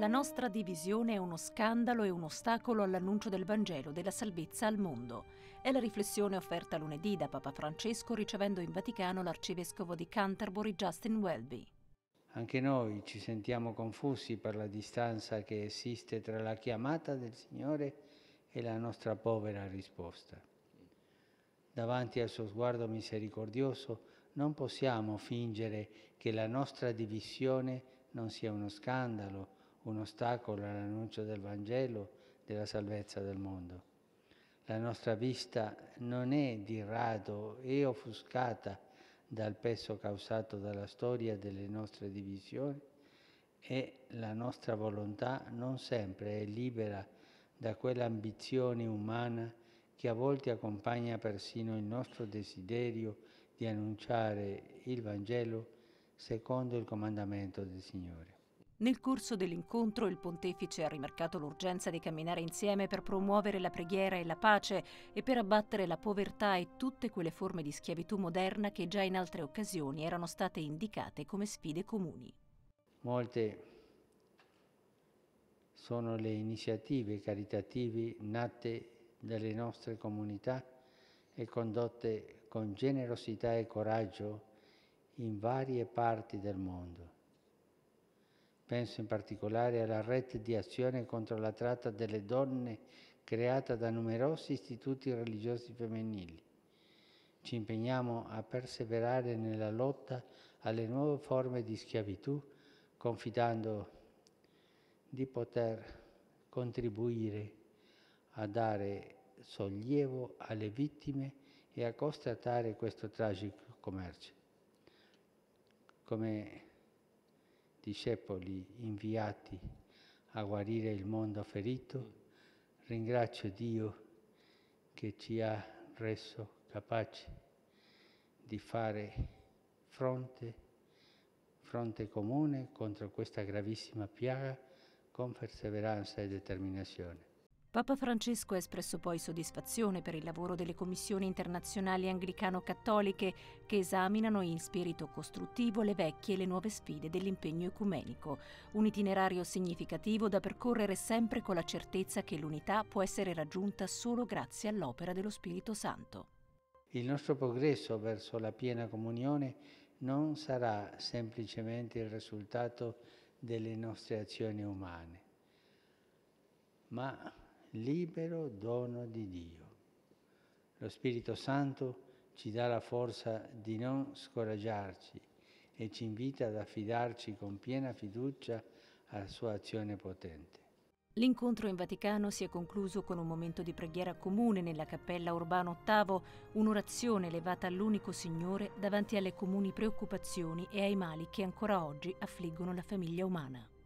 La nostra divisione è uno scandalo e un ostacolo all'annuncio del Vangelo della salvezza al mondo. È la riflessione offerta lunedì da Papa Francesco ricevendo in Vaticano l'arcivescovo di Canterbury Justin Welby. Anche noi ci sentiamo confusi per la distanza che esiste tra la chiamata del Signore e la nostra povera risposta. Davanti al suo sguardo misericordioso non possiamo fingere che la nostra divisione non sia uno scandalo, un ostacolo all'annuncio del Vangelo della salvezza del mondo. La nostra vista non è di rado e offuscata dal peso causato dalla storia delle nostre divisioni e la nostra volontà non sempre è libera da quell'ambizione umana che a volte accompagna persino il nostro desiderio di annunciare il Vangelo secondo il comandamento del Signore. Nel corso dell'incontro il pontefice ha rimarcato l'urgenza di camminare insieme per promuovere la preghiera e la pace e per abbattere la povertà e tutte quelle forme di schiavitù moderna che già in altre occasioni erano state indicate come sfide comuni. Molte sono le iniziative caritative nate dalle nostre comunità e condotte con generosità e coraggio in varie parti del mondo Penso in particolare alla rete di azione contro la tratta delle donne creata da numerosi istituti religiosi femminili. Ci impegniamo a perseverare nella lotta alle nuove forme di schiavitù, confidando di poter contribuire a dare sollievo alle vittime e a constatare questo tragico commercio. Come discepoli inviati a guarire il mondo ferito, ringrazio Dio che ci ha reso capaci di fare fronte, fronte comune contro questa gravissima piaga con perseveranza e determinazione. Papa Francesco ha espresso poi soddisfazione per il lavoro delle commissioni internazionali anglicano-cattoliche che esaminano in spirito costruttivo le vecchie e le nuove sfide dell'impegno ecumenico, un itinerario significativo da percorrere sempre con la certezza che l'unità può essere raggiunta solo grazie all'opera dello Spirito Santo. Il nostro progresso verso la piena comunione non sarà semplicemente il risultato delle nostre azioni umane, ma libero dono di Dio. Lo Spirito Santo ci dà la forza di non scoraggiarci e ci invita ad affidarci con piena fiducia alla sua azione potente. L'incontro in Vaticano si è concluso con un momento di preghiera comune nella cappella Urbano VIII, un'orazione elevata all'unico Signore davanti alle comuni preoccupazioni e ai mali che ancora oggi affliggono la famiglia umana.